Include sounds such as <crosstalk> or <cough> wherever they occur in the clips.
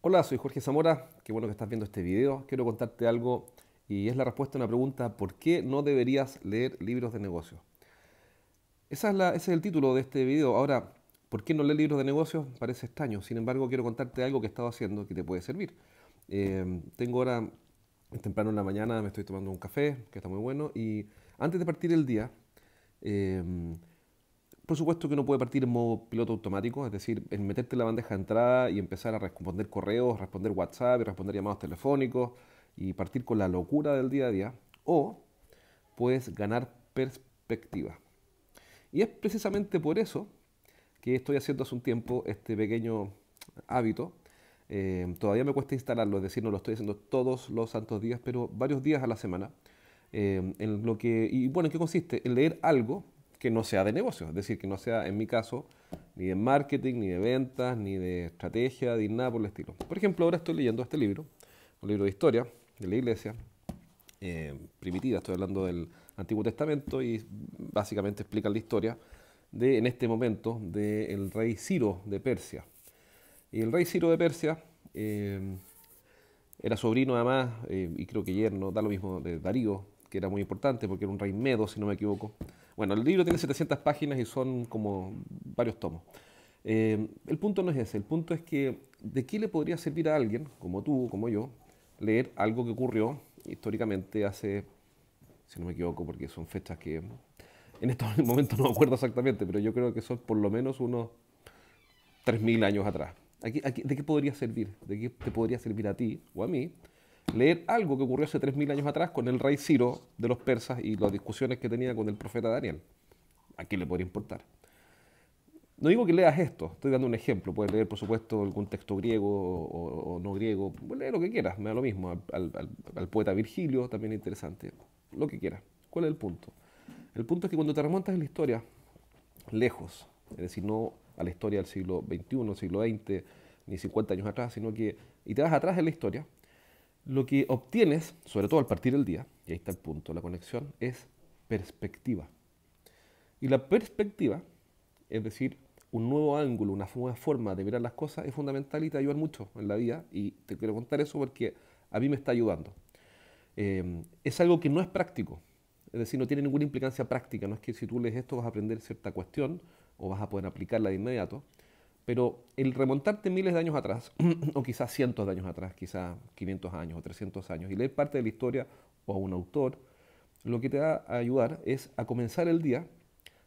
Hola, soy Jorge Zamora, qué bueno que estás viendo este video. Quiero contarte algo y es la respuesta a una pregunta, ¿por qué no deberías leer libros de negocios? Esa es ese es el título de este video. Ahora, ¿por qué no leer libros de negocios? Parece extraño, sin embargo quiero contarte algo que he estado haciendo que te puede servir. Em, tengo ahora, temprano en la mañana, me estoy tomando un café, que está muy bueno, y antes de partir el día, em, por supuesto que uno puede partir en modo piloto automático, es decir, en meterte en la bandeja de entrada y empezar a responder correos, responder WhatsApp y responder llamados telefónicos y partir con la locura del día a día. O puedes ganar perspectiva. Y es precisamente por eso que estoy haciendo hace un tiempo este pequeño hábito. Eh, todavía me cuesta instalarlo, es decir, no lo estoy haciendo todos los santos días, pero varios días a la semana. Eh, en lo que, y bueno, ¿en qué consiste? En leer algo que no sea de negocio, es decir, que no sea, en mi caso, ni de marketing, ni de ventas, ni de estrategia, ni nada por el estilo. Por ejemplo, ahora estoy leyendo este libro, un libro de historia de la iglesia eh, primitiva, estoy hablando del Antiguo Testamento y básicamente explica la historia de, en este momento, del rey Ciro de Persia. Y el rey Ciro de Persia eh, era sobrino además, eh, y creo que yerno, da lo mismo, de Darío, que era muy importante porque era un rey medo, si no me equivoco. Bueno, el libro tiene 700 páginas y son como varios tomos. Eh, el punto no es ese, el punto es que de qué le podría servir a alguien, como tú, como yo, leer algo que ocurrió históricamente hace, si no me equivoco, porque son fechas que en estos <laughs> momentos no me acuerdo exactamente, pero yo creo que son por lo menos unos 3.000 años atrás. ¿De qué podría servir? ¿De qué te podría servir a ti o a mí leer algo que ocurrió hace 3.000 años atrás con el rey Ciro de los persas y las discusiones que tenía con el profeta Daniel. ¿A quién le podría importar? No digo que leas esto, estoy dando un ejemplo. Puedes leer, por supuesto, algún texto griego o, no griego. Puedes leer lo que quieras, me da lo mismo. Al, poeta Virgilio, también interesante. Lo que quieras. ¿Cuál es el punto? El punto es que cuando te remontas en la historia, lejos, es decir, no a la historia del siglo XXI, siglo XX, ni 50 años atrás, sino que, y te vas atrás en la historia, lo que obtienes, sobre todo al partir del día, y ahí está el punto, la conexión, es perspectiva. Y la perspectiva, es decir, un nuevo ángulo, una nueva forma de ver las cosas, es fundamental y te ayuda mucho en la vida. Y te quiero contar eso porque a mí me está ayudando. Em, es algo que no es práctico, es decir, no tiene ninguna implicancia práctica. No es que si tú lees esto vas a aprender cierta cuestión o vas a poder aplicarla de inmediato, pero el remontarte miles de años atrás, <clears throat> o quizás cientos de años atrás, quizás 500 años o 300 años, y leer parte de la historia o a un autor, lo que te va a ayudar es a comenzar el día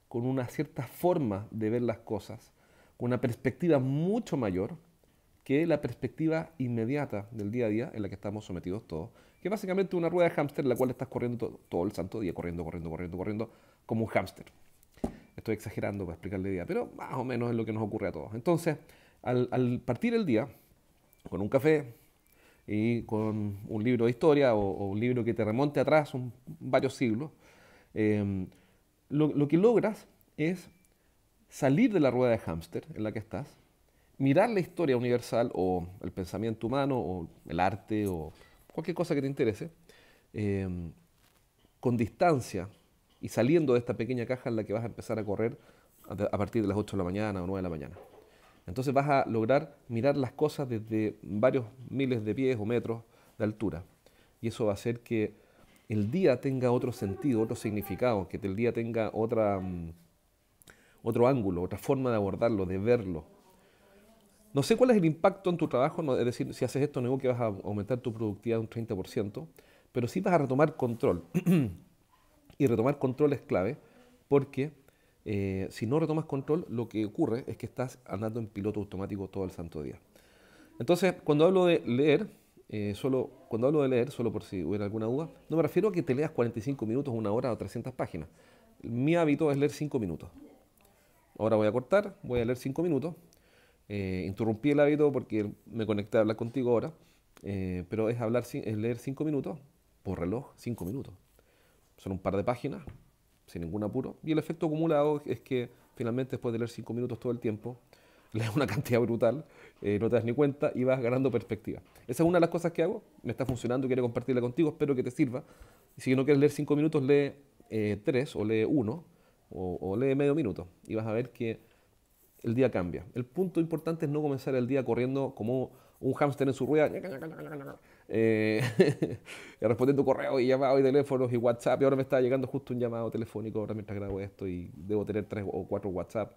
con una cierta forma de ver las cosas, con una perspectiva mucho mayor que la perspectiva inmediata del día a día en la que estamos sometidos todos, que básicamente una rueda de hámster en la cual estás corriendo todo, todo el santo día, corriendo, corriendo, corriendo, corriendo, como un hámster. Estoy exagerando para explicarle el día, pero más o menos es lo que nos ocurre a todos. Entonces, al, partir el día, con un café y con un libro de historia o, un libro que te remonte atrás varios siglos, em, lo, que logras es salir de la rueda de hámster en la que estás, mirar la historia universal o el pensamiento humano o el arte o cualquier cosa que te interese, em, con distancia, y saliendo de esta pequeña caja en la que vas a empezar a correr a partir de las 8 de la mañana o 9 de la mañana. Entonces vas a lograr mirar las cosas desde varios miles de pies o metros de altura. Y eso va a hacer que el día tenga otro sentido, otro significado, que el día tenga otra, mm, otro ángulo, otra forma de abordarlo, de verlo. No sé cuál es el impacto en tu trabajo, es decir, si haces esto, no digo que vas a aumentar tu productividad un 30%, pero sí vas a retomar control. <clears throat> y retomar control es clave porque eh, si no retomas control, lo que ocurre es que estás andando en piloto automático todo el santo día. Entonces, cuando hablo de leer, eh, solo, cuando hablo de leer, solo por si hubiera alguna duda, no me refiero a que te leas 45 minutos, una hora o 300 páginas. Mi hábito es leer 5 minutos. Ahora voy a cortar, voy a leer 5 minutos. Eh, interrumpí el hábito porque me conecté a hablar contigo ahora, pero es, hablar, es leer 5 minutos por reloj, 5 minutos son un par de páginas, sin ningún apuro. Y el efecto acumulado es que finalmente después de leer cinco minutos todo el tiempo, <laughs> lees una cantidad brutal, eh, no te das ni cuenta y vas ganando perspectiva. Esa es una de las cosas que hago, me está funcionando, y quiero compartirla contigo, espero que te sirva. Si no quieres leer cinco minutos, lee eh, tres o lee uno o, o lee medio minuto y vas a ver que el día cambia. El punto importante es no comenzar el día corriendo como un hámster en su rueda respondiendo eh, <laughs> respondiendo correo y llamados y teléfonos y WhatsApp. Y ahora me está llegando justo un llamado telefónico ahora mientras grabo esto y debo tener tres o cuatro WhatsApp.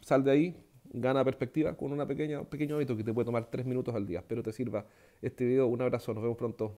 Sal de ahí, gana perspectiva con una pequeña, un pequeño hábito que te puede tomar tres minutos al día. Espero te sirva este video. Un abrazo, nos vemos pronto.